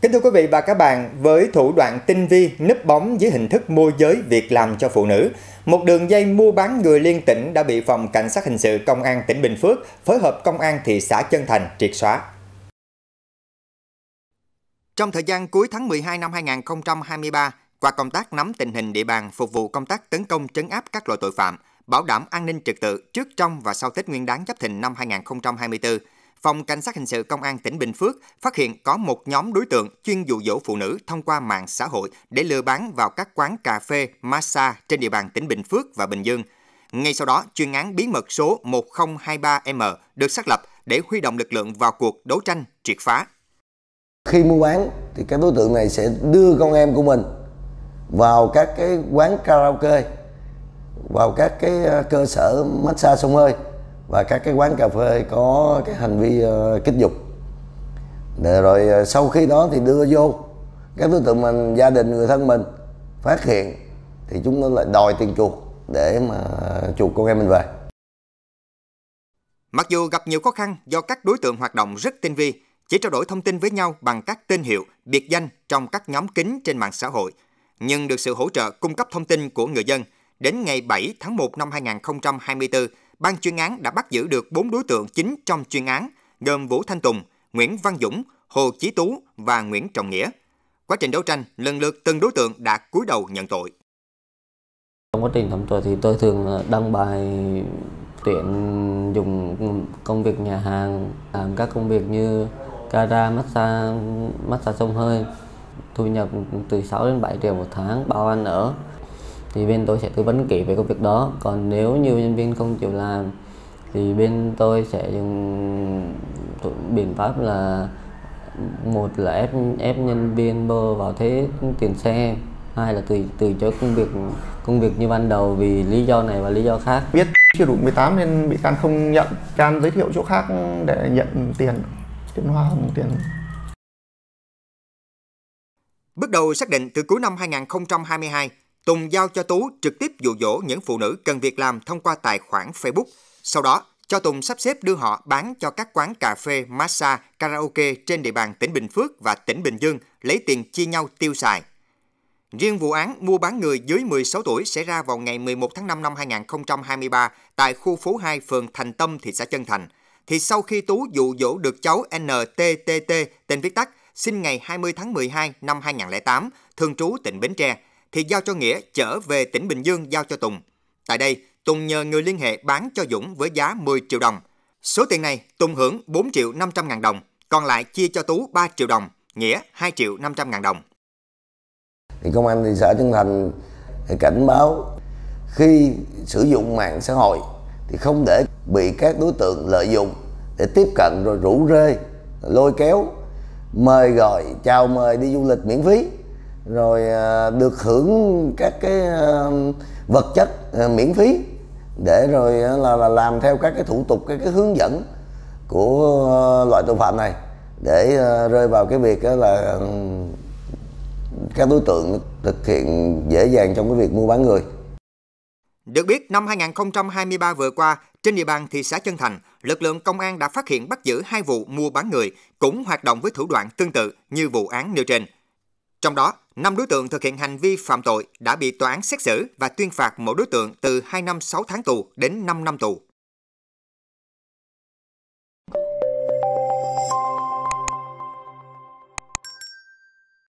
Kính thưa quý vị và các bạn, với thủ đoạn tinh vi núp bóng dưới hình thức môi giới việc làm cho phụ nữ, một đường dây mua bán người liên tỉnh đã bị phòng cảnh sát hình sự công an tỉnh Bình Phước phối hợp công an thị xã Chân Thành triệt xóa. Trong thời gian cuối tháng 12 năm 2023, qua công tác nắm tình hình địa bàn phục vụ công tác tấn công trấn áp các loại tội phạm, bảo đảm an ninh trật tự trước trong và sau Tết Nguyên đán Giáp Thìn năm 2024, Phòng Cảnh sát Hình sự Công an tỉnh Bình Phước phát hiện có một nhóm đối tượng chuyên dụ dỗ phụ nữ thông qua mạng xã hội để lừa bán vào các quán cà phê, massage trên địa bàn tỉnh Bình Phước và Bình Dương. Ngay sau đó, chuyên án bí mật số 1023M được xác lập để huy động lực lượng vào cuộc đấu tranh triệt phá. Khi mua bán thì các đối tượng này sẽ đưa con em của mình vào các cái quán karaoke, vào các cái ờ, cơ sở massage sông hơi và các cái quán cà phê có cái hành vi ờ, kích dục để rồi ờ, sau khi đó thì đưa vô các đối tượng mình gia đình người thân mình phát hiện thì chúng nó lại đòi tiền chuộc để mà chuộc con em mình về mặc dù gặp nhiều khó khăn do các đối tượng hoạt động rất tinh vi chỉ trao đổi thông tin với nhau bằng các tên hiệu biệt danh trong các nhóm kín trên mạng xã hội nhưng được sự hỗ trợ cung cấp thông tin của người dân đến ngày 7 tháng 1 năm 2024 ban chuyên án đã bắt giữ được 4 đối tượng chính trong chuyên án, gồm Vũ Thanh Tùng, Nguyễn Văn Dũng, Hồ Chí Tú và Nguyễn Trọng Nghĩa. Quá trình đấu tranh, lần lượt từng đối tượng đã cúi đầu nhận tội. Trong quá trình thẩm tội thì tôi thường đăng bài tuyển dùng công việc nhà hàng, làm các công việc như cara, massage, massage sông hơi, thu nhập từ 6 đến 7 triệu một tháng, bao ăn ở thì bên tôi sẽ tư vấn kỹ về công việc đó còn nếu như nhân viên không chịu làm thì bên tôi sẽ dùng biện pháp là một là ép ép nhân viên bơ vào thế tiền xe hai là từ từ chối công việc công việc như ban đầu vì lý do này và lý do khác biết chưa đủ 18 nên bị can không nhận can giới thiệu chỗ khác để nhận tiền tiền hoa hồng tiền Bước đầu xác định từ cuối năm 2022, Tùng giao cho Tú trực tiếp dụ dỗ những phụ nữ cần việc làm thông qua tài khoản Facebook. Sau đó, cho Tùng sắp xếp đưa họ bán cho các quán cà phê, massage, karaoke trên địa bàn tỉnh Bình Phước và tỉnh Bình Dương lấy tiền chia nhau tiêu xài. Riêng vụ án mua bán người dưới 16 tuổi xảy ra vào ngày 11 tháng 5 năm 2023 tại khu phố 2 phường Thành Tâm, thị xã Chân Thành. Thì sau khi Tú dụ dỗ được cháu NTTT, tên viết tắt, sinh ngày 20 tháng 12 năm 2008, thường trú tỉnh Bến Tre, thì giao cho Nghĩa trở về tỉnh Bình Dương giao cho Tùng. Tại đây, Tùng nhờ người liên hệ bán cho Dũng với giá 10 triệu đồng. Số tiền này Tùng hưởng 4 triệu 500 ngàn đồng, còn lại chia cho Tú 3 triệu đồng, Nghĩa 2 triệu 500 ngàn đồng. Thì công an thị xã Trân Thành cảnh báo khi sử dụng mạng xã hội thì không để bị các đối tượng lợi dụng để tiếp cận rồi rủ rê, lôi kéo, mời gọi, chào mời đi du lịch miễn phí rồi à, được hưởng các cái à, vật chất à, miễn phí để rồi là, là làm theo các cái thủ tục các cái hướng dẫn của loại tội phạm này để rơi vào cái việc là các đối tượng thực hiện dễ dàng trong cái việc mua bán người. Được biết, năm 2023 vừa qua, trên địa bàn thị xã Chân Thành, lực lượng công an đã phát hiện bắt giữ hai vụ mua bán người cũng hoạt động với thủ đoạn tương tự như vụ án nêu trên. Trong đó, 5 đối tượng thực hiện hành vi phạm tội đã bị tòa án xét xử và tuyên phạt mỗi đối tượng từ 2 năm 6 tháng tù đến 5 năm tù.